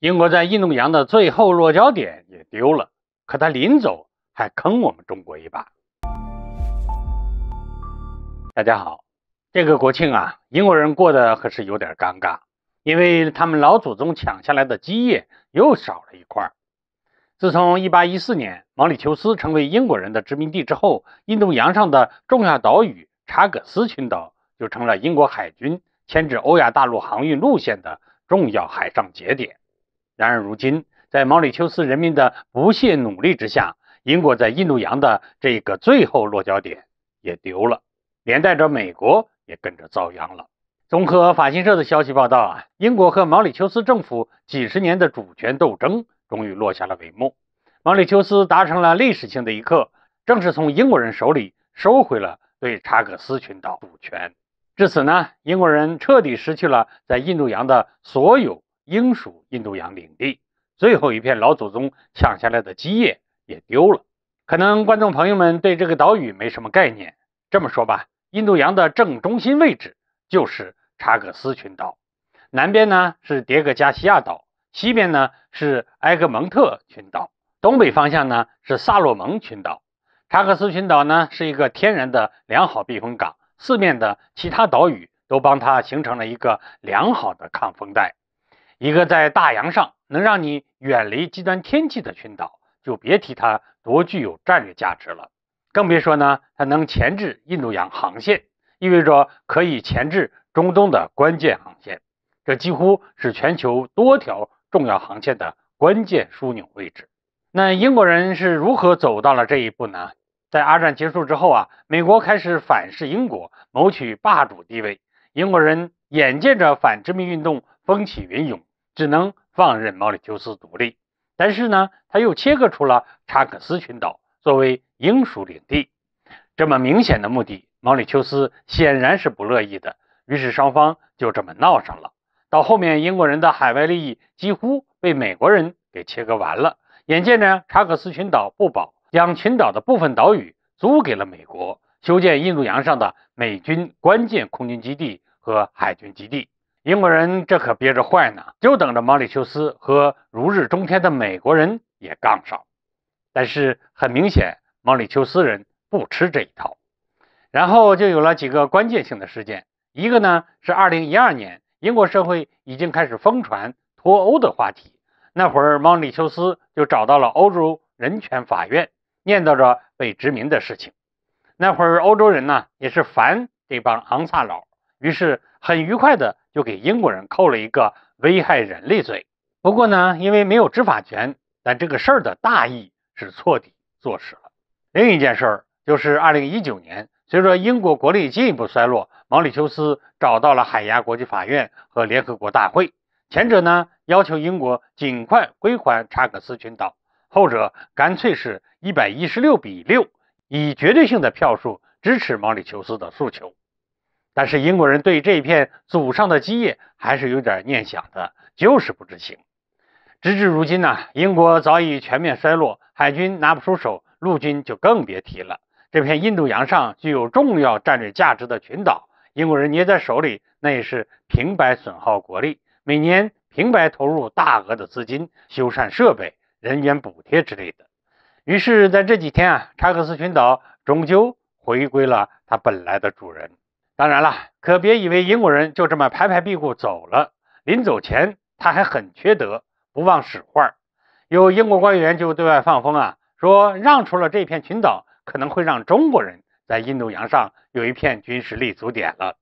英国在印度洋的最后落脚点也丢了，可他临走还坑我们中国一把。大家好，这个国庆啊，英国人过得可是有点尴尬，因为他们老祖宗抢下来的基业又少了一块。自从1814年毛里求斯成为英国人的殖民地之后，印度洋上的重要岛屿查戈斯群岛就成了英国海军牵制欧亚大陆航运路线的重要海上节点。然而，如今在毛里求斯人民的不懈努力之下，英国在印度洋的这个最后落脚点也丢了，连带着美国也跟着遭殃了。综合法新社的消息报道啊，英国和毛里求斯政府几十年的主权斗争终于落下了帷幕，毛里求斯达成了历史性的一刻，正是从英国人手里收回了对查戈斯群岛主权。至此呢，英国人彻底失去了在印度洋的所有。英属印度洋领地最后一片老祖宗抢下来的基业也丢了。可能观众朋友们对这个岛屿没什么概念，这么说吧，印度洋的正中心位置就是查克斯群岛，南边呢是迭戈加西亚岛，西边呢是埃格蒙特群岛，东北方向呢是萨洛蒙群岛。查克斯群岛呢是一个天然的良好避风港，四面的其他岛屿都帮它形成了一个良好的抗风带。一个在大洋上能让你远离极端天气的群岛，就别提它多具有战略价值了。更别说呢，它能前置印度洋航线，意味着可以前置中东的关键航线。这几乎是全球多条重要航线的关键枢纽位置。那英国人是如何走到了这一步呢？在二战结束之后啊，美国开始反噬英国，谋取霸主地位。英国人眼见着反殖民运动风起云涌。只能放任毛里求斯独立，但是呢，他又切割出了查克斯群岛作为英属领地。这么明显的目的，毛里求斯显然是不乐意的，于是双方就这么闹上了。到后面，英国人的海外利益几乎被美国人给切割完了，眼见着查克斯群岛不保，将群岛的部分岛屿租给了美国，修建印度洋上的美军关键空军基地和海军基地。英国人这可憋着坏呢，就等着毛里求斯和如日中天的美国人也杠上。但是很明显，毛里求斯人不吃这一套。然后就有了几个关键性的事件，一个呢是二零一二年，英国社会已经开始疯传脱欧的话题。那会儿毛里求斯就找到了欧洲人权法院，念叨着被殖民的事情。那会儿欧洲人呢也是烦这帮昂萨佬。于是很愉快的就给英国人扣了一个危害人类罪。不过呢，因为没有执法权，但这个事儿的大意是错底坐实了。另一件事儿就是，二零一九年，随着英国国力进一步衰落，毛里求斯找到了海牙国际法院和联合国大会，前者呢要求英国尽快归还查克斯群岛，后者干脆是一百一十六比六，以绝对性的票数支持毛里求斯的诉求。但是英国人对这片祖上的基业还是有点念想的，就是不知情。直至如今呢，英国早已全面衰落，海军拿不出手，陆军就更别提了。这片印度洋上具有重要战略价值的群岛，英国人捏在手里，那也是平白损耗国力，每年平白投入大额的资金修缮设备、人员补贴之类的。于是，在这几天啊，查克斯群岛终究回归了它本来的主人。当然了，可别以为英国人就这么拍拍屁股走了。临走前，他还很缺德，不忘使坏。有英国官员就对外放风啊，说让出了这片群岛，可能会让中国人在印度洋上有一片军事立足点了。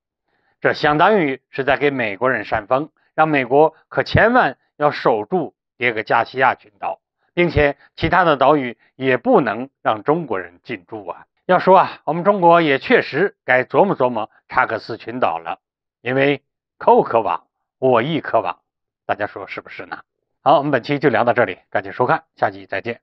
这相当于是在给美国人扇风，让美国可千万要守住迭个加西亚群岛，并且其他的岛屿也不能让中国人进驻啊。要说啊，我们中国也确实该琢磨琢磨查克斯群岛了，因为寇可往，我亦可往，大家说是不是呢？好，我们本期就聊到这里，感谢收看，下期再见。